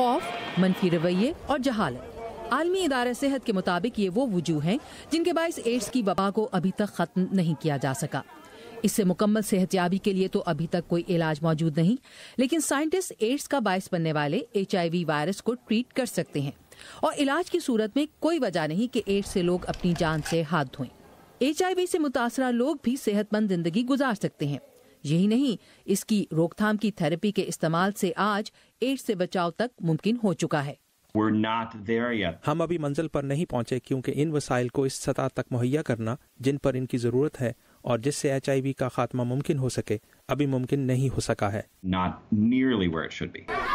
خوف منفی رویے اور جہالت عالمی ادارہ صحت کے مطابق یہ وہ وجوہ ہیں جن کے باعث ایڈس کی وبا کو ابھی تک ختم نہیں کیا جا سکا اس سے مکمل صحت یابی کے لیے تو ابھی تک کوئی علاج موجود نہیں لیکن سائنٹسٹ ایڈس کا باعث بننے والے ایچ آئی وی وائرس کو ٹریٹ کر سکتے ہیں اور علاج کی صورت میں کوئی وجہ نہیں کہ ایڈس سے لوگ اپنی جان سے ہاتھ دھویں ایچ آئی وی سے متاثرہ لوگ بھی صحت مند زندگی گزار سکتے ہیں یہی نہیں اس کی روک تھام کی تھراپی کے استعمال سے آج ایڈ سے بچاؤ تک ممکن ہو چکا ہے ہم ابھی منزل پر نہیں پہنچے کیونکہ ان وسائل کو اس سطح تک مہیا کرنا جن پر ان کی ضرورت ہے اور جس سے ایچ آئی وی کا خاتمہ ممکن ہو سکے ابھی ممکن نہیں ہو سکا ہے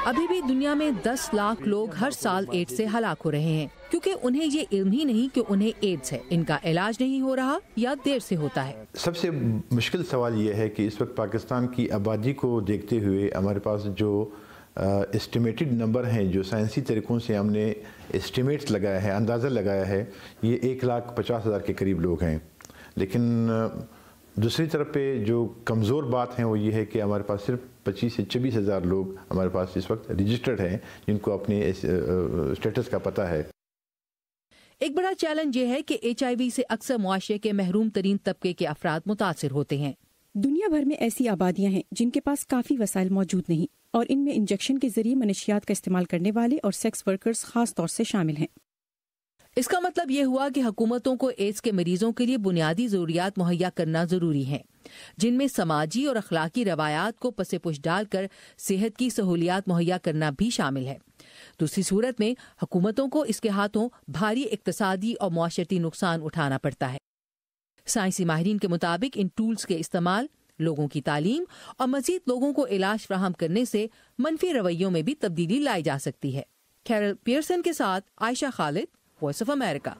ابھی بھی دنیا میں دس لاکھ لوگ ہر سال ایڈ سے ہلاک ہو رہے ہیں کیونکہ انہیں یہ علم ہی نہیں کہ انہیں ایڈز ہے ان کا علاج نہیں ہو رہا یا دیر سے ہوتا ہے سب سے مشکل سوال یہ ہے کہ اس وقت پاکستان کی آبادی کو دیکھتے ہوئے ہمارے پاس جو اسٹیمیٹڈ نمبر ہیں جو سائنسی طریقوں سے ہم نے اسٹیمیٹس لگایا ہے اندازہ لگایا ہے یہ ایک لاکھ پچاس ہزار کے قریب لوگ ہیں لیکن دوسری طرف جو کمزور بات ہیں وہ یہ ہے کہ ہمارے پاس صرف پچیس سے چبیس ہزار لوگ ہمارے پاس اس وقت رجسٹرڈ ہیں جن کو اپنے ایک بڑا چیلنج یہ ہے کہ ایچ آئی وی سے اکثر معاشرے کے محروم ترین طبقے کے افراد متاثر ہوتے ہیں دنیا بھر میں ایسی آبادیاں ہیں جن کے پاس کافی وسائل موجود نہیں اور ان میں انجیکشن کے ذریعے منشیات کا استعمال کرنے والے اور سیکس ورکرز خاص طور سے شامل ہیں اس کا مطلب یہ ہوا کہ حکومتوں کو ایڈس کے مریضوں کے لیے بنیادی ضروریات مہیا کرنا ضروری ہیں جن میں سماجی اور اخلاقی روایات کو پس پش ڈال کر صحت کی سہولیات مہیا کرنا بھی شامل ہے دوسری صورت میں حکومتوں کو اس کے ہاتھوں بھاری اقتصادی اور معاشرتی نقصان اٹھانا پڑتا ہے سائنسی ماہرین کے مطابق ان ٹولز کے استعمال لوگوں کی تعلیم اور مزید لوگوں کو علاج فراہم کرنے سے منفی رویوں میں بھی تبدیلی لائی جا سکتی ہے کیرل کے ساتھ عائشہ خالد Voice of America.